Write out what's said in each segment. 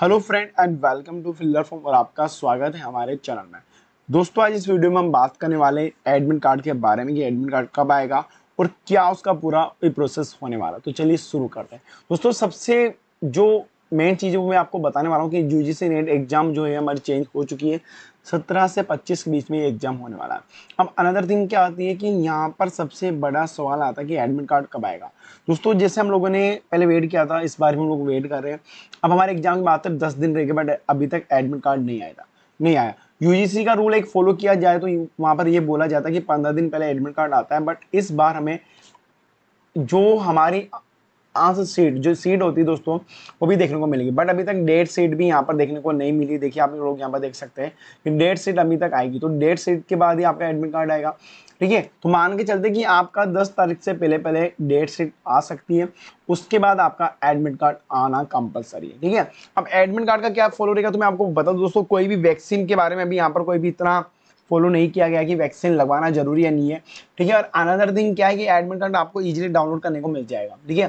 hello friend and welcome to filler form और आपका स्वागत है हमारे चैनल में दोस्तों आज इस वीडियो में हम बात करने वाले एडमिट कार्ड के बारे में कि एडमिट कार्ड कब आएगा और क्या उसका पूरा प्रोसेस होने वाला तो चलिए शुरू करते हैं दोस्तों सबसे जो मेन चीज़ वो मैं आपको बताने वाला हूँ कि यू जी नेट एग्ज़ाम जो है हमारी चेंज हो चुकी है सत्रह से पच्चीस के बीच में एग्ज़ाम होने वाला है अब अनदर थिंग क्या आती है कि यहाँ पर सबसे बड़ा सवाल आता है कि एडमिट कार्ड कब आएगा दोस्तों जैसे हम लोगों ने पहले वेट किया था इस बार भी हम लोग वेट कर रहे हैं अब हमारे एग्ज़ाम की बात मात्र दस दिन रह गए बट अभी तक एडमिट कार्ड नहीं आया था नहीं आया यू का रूल एक फॉलो किया जाए तो वहाँ पर यह बोला जाता है कि पंद्रह दिन पहले एडमिट कार्ड आता है बट इस बार हमें जो हमारी आंसर सीट जो सीट होती है दोस्तों वो भी देखने को मिलेगी बट अभी तक डेट सीट भी यहाँ पर देखने को नहीं मिली देखिए आप लोग यहाँ पर देख सकते हैं कि डेट सीट अभी तक आएगी तो डेट सीट के बाद ही आपका एडमिट कार्ड आएगा ठीक है तो मान के चलते कि आपका 10 तारीख से पहले पहले डेट सीट आ सकती है उसके बाद आपका एडमिट कार्ड आना कंपलसरी है ठीक है अब एडमिट कार्ड का क्या फॉलो रहेगा तो मैं आपको बता दूँ दोस्तों कोई भी वैक्सीन के बारे में भी यहाँ पर कोई भी इतना फॉलो नहीं किया गया कि वैक्सीन लगवाना जरूरी है नहीं है ठीक है और अनदर थिंग क्या है कि एडमिट कार्ड आपको इजीली डाउनलोड करने को मिल जाएगा ठीक है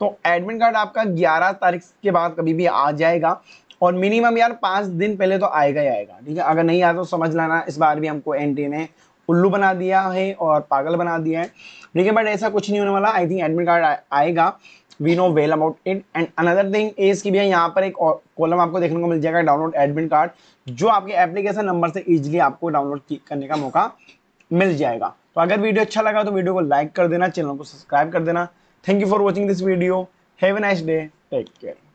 तो एडमिट कार्ड आपका ग्यारह तारीख के बाद कभी भी आ जाएगा और मिनिमम यार पाँच दिन पहले तो आएगा ही आएगा ठीक है अगर नहीं आया तो समझ लाना इस बार भी हमको एन ने उल्लू बना दिया है और पागल बना दिया है ठीक है बट ऐसा कुछ नहीं होने वाला आई थिंक एडमिट कार्ड आएगा we know well about it and another thing is कि भैया यहाँ पर एक कॉलम आपको देखने को मिल जाएगा डाउनलोड एडमिट कार्ड जो आपके एप्लीकेशन नंबर से इजिली आपको डाउनलोड करने का मौका मिल जाएगा तो अगर वीडियो अच्छा लगा तो वीडियो को लाइक कर देना चैनल को सब्सक्राइब कर देना thank you for watching this video have a nice day take care